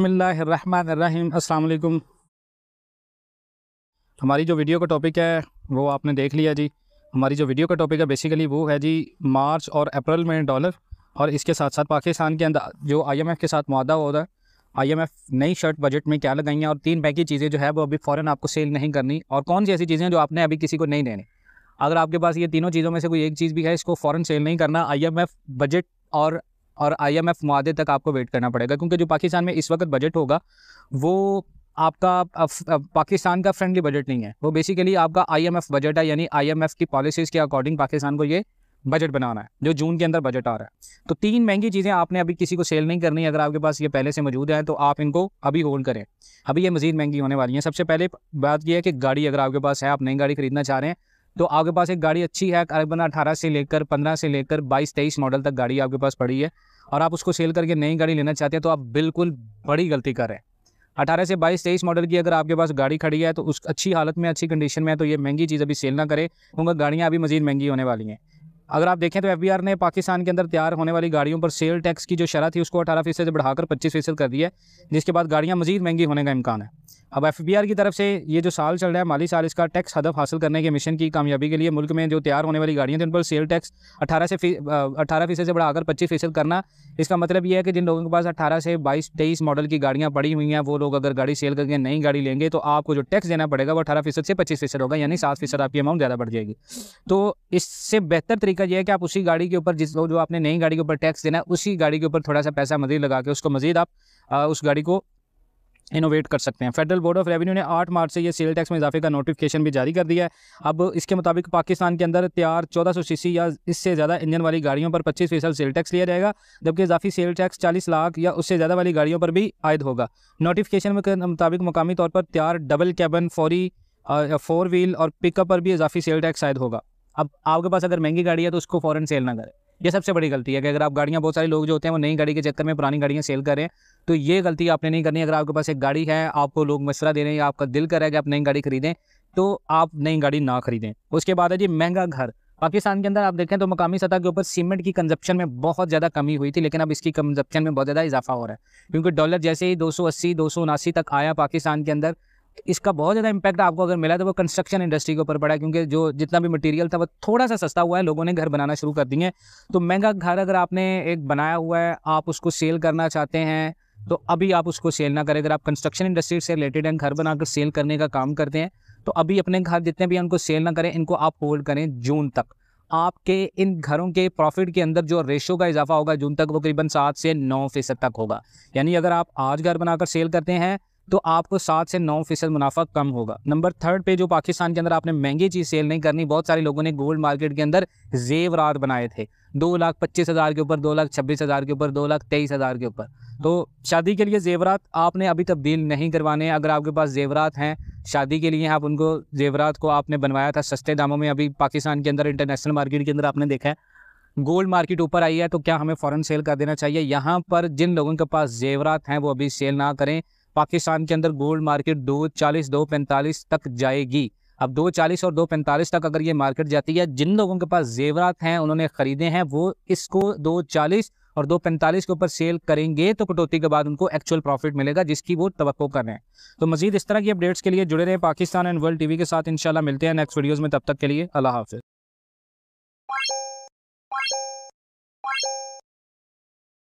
बसमिल्ल अस्सलाम हमारी जो वीडियो का टॉपिक है वो आपने देख लिया जी हमारी जो वीडियो का टॉपिक है बेसिकली वो है जी मार्च और अप्रैल में डॉलर और इसके साथ साथ पाकिस्तान के अंदर जो आईएमएफ के साथ हो हुआ है आईएमएफ नई शर्ट बजट में क्या लगाई हैं और तीन पैकी चीज़ें जो है वो अभी फ़ौरन आपको सेल नहीं करनी और कौन सी ऐसी चीज़ें जो आपने अभी किसी को नहीं देनी अगर आपके पास ये तीनों चीज़ों में से कोई एक चीज़ भी है इसको फ़ौरन सेल नहीं करना एफ़ बजट और और आई एम एफ मुआदे तक आपको वेट करना पड़ेगा क्योंकि जो पाकिस्तान में इस वक्त बजट होगा वो आपका पाकिस्तान का फ्रेंडली बजट नहीं है वो बेसिकली आपका आई एम एफ बजट है यानी आई एम एफ की पॉलिसीज़ के अकॉर्डिंग पाकिस्तान को ये बजट बनाना है जो जून के अंदर बजट आ रहा है तो तीन महंगी चीज़ें आपने अभी किसी को सेल नहीं करनी अगर आपके पास ये पहले से मौजूद है तो आप इनको अभी होल्ड करें अभी ये मज़ीद महंगी होने वाली हैं सबसे पहले बात यह है कि गाड़ी अगर आपके पास है आप नई गाड़ी खरीदना चाह रहे हैं तो आपके पास एक गाड़ी अच्छी है करीबन अठारह से लेकर पंद्रह से लेकर बाईस तेईस मॉडल तक गाड़ी आपके पास पड़ी है और आप उसको सेल करके नई गाड़ी लेना चाहते हैं तो आप बिल्कुल बड़ी गलती कर रहे हैं अठारह से बाईस तेईस मॉडल की अगर आपके पास गाड़ी खड़ी है तो उस अच्छी हालत में अच्छी कंडीशन में है तो ये महंगी चीज़ अभी सेल ना करें क्योंकि गाड़ियाँ अभी मज़ीद महंगी होने वाली हैं अगर आप देखें तो एफ ने पाकिस्तान के अंदर तैयार होने वाली गाड़ियों पर सेल टैक्स की जो शरह थी उसको अठारह फीसद से बढ़ाकर पच्चीस फीसद कर दी है जिसके बाद गाड़ियाँ मजीद महंगी होने का इम्कान है अब एफ की तरफ से ये जो साल चल रहा है माली साल इसका टैक्स हदफ हासिल करने के मिशन की कामयाबी के लिए मुल्क में जो तैयार होने वाली गाड़ियाँ थी उन पर सेल टैक्स अठारह से अठारह फीसद से बढ़ाकर पच्चीस फीसद करना इसका मतलब यह है कि जिन लोगों के पास अठारह से बाईस तेईस मॉडल की गाड़ियाँ पड़ी हुई हैं वो लोग अगर गाड़ी सेल करके नई गाड़ी लेंगे तो आपको जो टैक्स देना पड़ेगा वो अठारह फीसद से पच्चीस फीसद होगा यानी सात फीसद आपकी अमाउंट ज़्यादा बढ़ जाएगी तो इससे बेहतर तरीका यह है कि आप उसी गाड़ी के ऊपर जिस जो आपने नई गाड़ी के ऊपर टैक्स देना है उसी गाड़ी के ऊपर थोड़ा सा पैसा मजीद लगा के उसको मजीद आप उस गाड़ी को इनोवेट कर सकते हैं फेडरल बोर्ड ऑफ रेवेन्यू ने 8 मार्च से ये सेल टैक्स में इजाफे का नोटिफिकेशन भी जारी कर दिया है अब इसके मुताबिक पाकिस्तान के अंदर तैयार 1400 सीसी या इससे ज़्यादा इंजन वाली गाड़ियों पर 25 फीसद सेल टैक्स लिया जाएगा जबकि इजाफी सेल टैक्स 40 लाख या उससे ज़्यादा वाली गाड़ियों पर भी आयद होगा नोटिफिकेशन के मुताबिक मुकामी तौर पर तैयार डबल कैबन फौरी फोर व्हील और पिकअप पर भी इजाफी सेल टैक्स आयद होगा अब आपके पास अगर महंगी गाड़ी है तो उसको फ़ौरन सेल ना करें ये सबसे बड़ी गलती है कि अगर आप गाड़ियाँ बहुत सारे लोग जो होते हैं वो नई गाड़ी के चक्कर में पुरानी गाड़ियाँ सेल करें तो ये गलती आपने नहीं करनी अगर आपके पास एक गाड़ी है आपको लोग मशरा दे रहे हैं या आपका दिल कर रहा है कि आप नई गाड़ी खरीदें तो आप नई गाड़ी ना खरीदें उसके बाद है जी महंगा घर पाकिस्तान के अंदर आप देखें तो मकामी सतह के ऊपर सीमेंट की कंजप्शन में बहुत ज़्यादा कमी हुई थी लेकिन अब इसकी कंजप्शन में बहुत ज़्यादा इजाफा हो रहा है क्योंकि डॉलर जैसे ही दो सौ अस्सी दो उनासी तक आया पाकिस्तान के अंदर इसका बहुत ज़्यादा इम्पैक्ट आपको अगर मिला तो वो कंस्ट्रक्शन इंडस्ट्री के ऊपर पड़ा क्योंकि जो जितना भी मटेरियल था वो थोड़ा सा सस्ता हुआ है लोगों ने घर बनाना शुरू कर दिए तो महंगा घर अगर आपने एक बनाया हुआ है आप उसको सेल करना चाहते हैं तो अभी आप उसको सेल ना करें अगर आप कंस्ट्रक्शन इंडस्ट्री से रिलेटेड हैं घर बनाकर सेल करने का काम करते हैं तो अभी अपने घर जितने भी उनको सेल ना करें इनको आप होल्ड करें जून तक आपके इन घरों के प्रॉफिट के अंदर जो रेशो का इजाफा होगा जून तक वो करीबन सात से नौ फीसद तक होगा यानी अगर आप आज घर बनाकर सेल करते हैं तो आपको सात से नौ फीसद मुनाफा कम होगा नंबर थर्ड पे जो पाकिस्तान के अंदर आपने महंगी चीज़ सेल नहीं करनी बहुत सारे लोगों ने गोल्ड मार्केट के अंदर जेवरात बनाए थे दो लाख पच्चीस हज़ार के ऊपर दो लाख छब्बीस हज़ार के ऊपर दो लाख तेईस हज़ार के ऊपर तो शादी के लिए जेवरात आपने अभी तब्दील नहीं करवाने अगर आपके पास जेवरात हैं शादी के लिए आप उनको जेवरात को आपने बनवाया था सस्ते दामों में अभी पाकिस्तान के अंदर इंटरनेशनल मार्केट के अंदर आपने देखा है गोल्ड मार्केट ऊपर आई है तो क्या हमें फ़ौरन सेल कर देना चाहिए यहाँ पर जिन लोगों के पास जेवरात हैं वो अभी सेल ना करें पाकिस्तान के अंदर गोल्ड मार्केट दो चालीस दो पैंतालीस तक जाएगी अब दो चालीस और दो पैंतालीस तक अगर ये मार्केट जाती है जिन लोगों के पास जेवरात हैं उन्होंने ख़रीदे हैं वो इसको दो चालीस और दो पैंतालीस के ऊपर सेल करेंगे तो कटौती के बाद उनको एक्चुअल प्रॉफिट मिलेगा जिसकी वो तो कर रहे हैं तो मजीद इस तरह की अपडेट्स के लिए जुड़े रहे पाकिस्तान एंड वर्ल्ड टीवी के साथ इंशाल्लाह मिलते हैं नेक्स्ट वीडियोज़ में तब तक के लिए अल्लाह हाफिज़